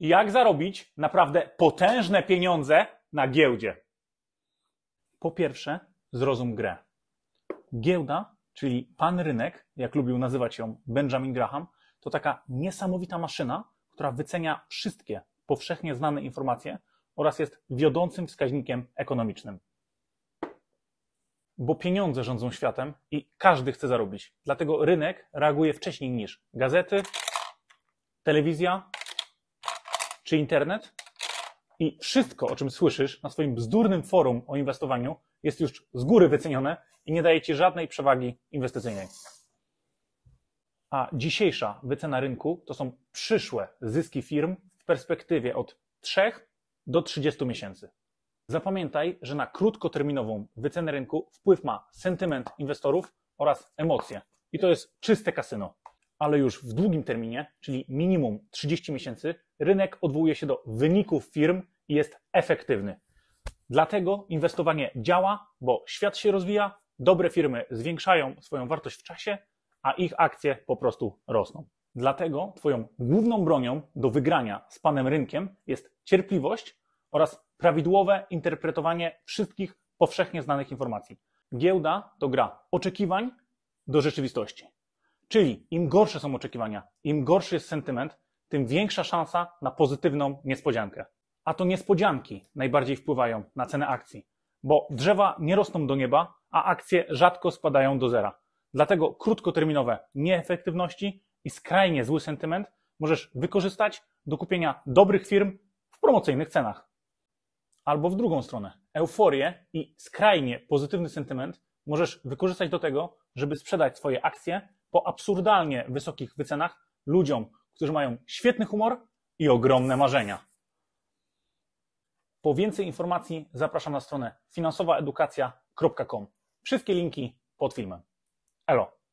jak zarobić naprawdę potężne pieniądze na giełdzie. Po pierwsze, zrozum grę. Giełda, czyli pan rynek, jak lubił nazywać ją Benjamin Graham, to taka niesamowita maszyna, która wycenia wszystkie powszechnie znane informacje oraz jest wiodącym wskaźnikiem ekonomicznym. Bo pieniądze rządzą światem i każdy chce zarobić. Dlatego rynek reaguje wcześniej niż gazety, telewizja czy internet. I wszystko, o czym słyszysz na swoim bzdurnym forum o inwestowaniu, jest już z góry wycenione i nie daje ci żadnej przewagi inwestycyjnej. A dzisiejsza wycena rynku to są przyszłe zyski firm w perspektywie od 3 do 30 miesięcy. Zapamiętaj, że na krótkoterminową wycenę rynku wpływ ma sentyment inwestorów oraz emocje. I to jest czyste kasyno ale już w długim terminie, czyli minimum 30 miesięcy, rynek odwołuje się do wyników firm i jest efektywny. Dlatego inwestowanie działa, bo świat się rozwija, dobre firmy zwiększają swoją wartość w czasie, a ich akcje po prostu rosną. Dlatego Twoją główną bronią do wygrania z panem rynkiem jest cierpliwość oraz prawidłowe interpretowanie wszystkich powszechnie znanych informacji. Giełda to gra oczekiwań do rzeczywistości. Czyli im gorsze są oczekiwania, im gorszy jest sentyment, tym większa szansa na pozytywną niespodziankę. A to niespodzianki najbardziej wpływają na cenę akcji, bo drzewa nie rosną do nieba, a akcje rzadko spadają do zera. Dlatego krótkoterminowe nieefektywności i skrajnie zły sentyment możesz wykorzystać do kupienia dobrych firm w promocyjnych cenach. Albo w drugą stronę, euforię i skrajnie pozytywny sentyment możesz wykorzystać do tego, żeby sprzedać swoje akcje po absurdalnie wysokich wycenach ludziom, którzy mają świetny humor i ogromne marzenia. Po więcej informacji zapraszam na stronę finansowaedukacja.com. Wszystkie linki pod filmem. Elo!